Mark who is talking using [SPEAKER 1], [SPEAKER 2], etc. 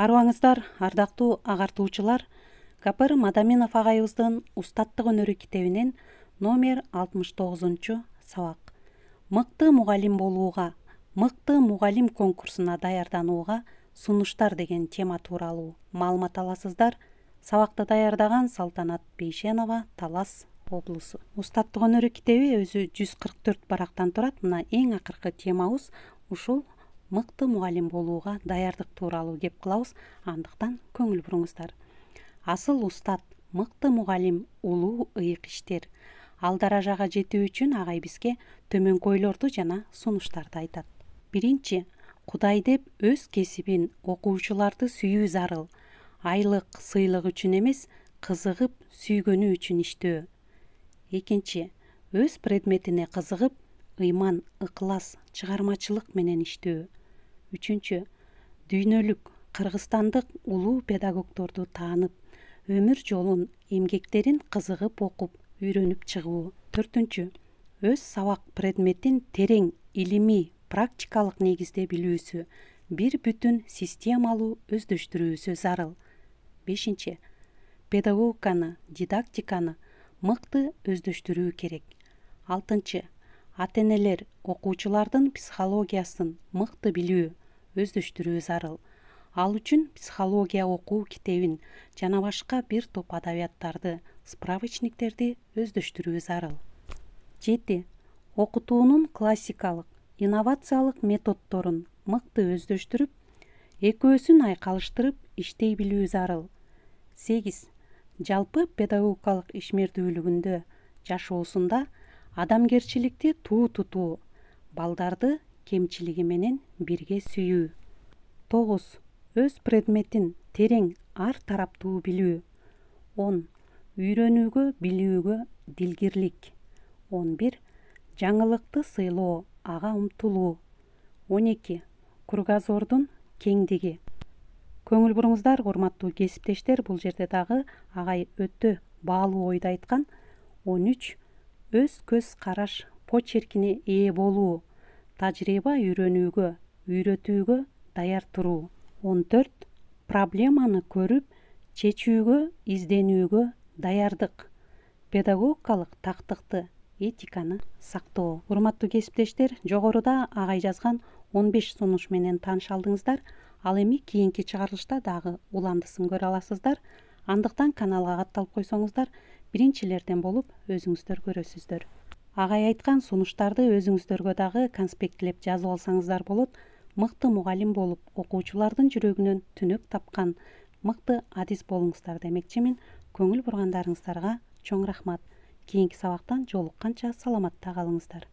[SPEAKER 1] арыбаңыздар ардактуу агартуучулар гапыр мадаминов агайыбыздын устаттык өнөрү китебинен номер алтымыш тогузунчу сабак мыкты мугалим болууга мыкты мугалим конкурсуна даярданууга сунуштар деген тема тууралуу маалымат аласыздар сабакты даярдаган салтанат бейшенова талас облусу устаттык өнөрү китеби өзү жүз кырк төрт барактан турат мына эң акыркы темабыз ушул мыкты мугалим болууга даярдык тууралуу кеп кылабыз андыктан көңүл буруңуздар асыл устат мыкты мугалим улуу ыйык иштер ал даражага жетүү үчүн агай бизге төмөнкү ойлорду жана сунуштарды айтат биринчи кудай деп өз кесибин окуучуларды сүйүү зарыл айлык сыйлык үчүн эмес кызыгып сүйгөнү үчүн иштөө экинчи өз предметине кызыгып ыйман ыклас чыгармачылык менен иштөө үчүнчү дүйнөлүк кыргызстандык улуу педагогдорду таанып өмүр жолун эмгектерин кызыгып окуп үйрөнүп чыгуу төртүнчү өз сабак предметин терең илимий практикалык негизде билүүсү бир бүтүн системалуу өздөштүрүүсү зарыл бешинчи педагогиканы дидактиканы мыкты өздөштүрүү керек алтынчы ата энелер окуучулардын психологиясын мыкты билүү өздөштүрүү зарыл ал үчүн психология окуу китебин жана башка бир топ адабияттарды справочниктерди өздөштүрүү зарыл жети окутуунун классикалык инновациялык методдорун мыкты өздөштүрүп экөөсүн айкалыштырып иштей билүү зарыл сегиз жалпы педагогикалык ишмердүүлүгүндө жашоосунда адамгерчиликти туу тутуу балдарды кемчилиги менен бирге сүйүү тогуз өз предметин терең ар тараптуу билүү он үйрөнүүгө билүүгө дилгирлик он бир жаңылыкты сыйлоо ага умтулуу он эки кругозордун кеңдиги көңүл буруңуздар урматтуу кесиптештер бул жерде дагы агай өтө баалуу ойду айткан он үч өз көз караш почеркине ээ болуу тажрыйба үйрөнүүгө үйрөтүүгө даяр туруу он төрт проблеманы көрүп чечүүгө изденүүгө даярдык педагогикалык тактыкты этиканы сактоо урматтуу кесиптештер жогоруда агай жазган он беш сунуш менен тааныша алдыңыздар ал эми кийинки чыгарылышта дагы уландысын көрө аласыздар андыктан каналга катталып койсоңуздар биринчилерден болуп өзүңүздөр көрөсүздөр агай айткан сунуштарды өзүңүздөргө дагы конспектилеп жазып алсаңыздар болот мыкты мугалим болуп окуучулардын жүрөгүнөн түнөк тапкан мыкты адис болуңуздар демекчимин көңүл бургандарыңыздарга чоң рахмат кийинки сабактан жолукканча саламатта калыңыздар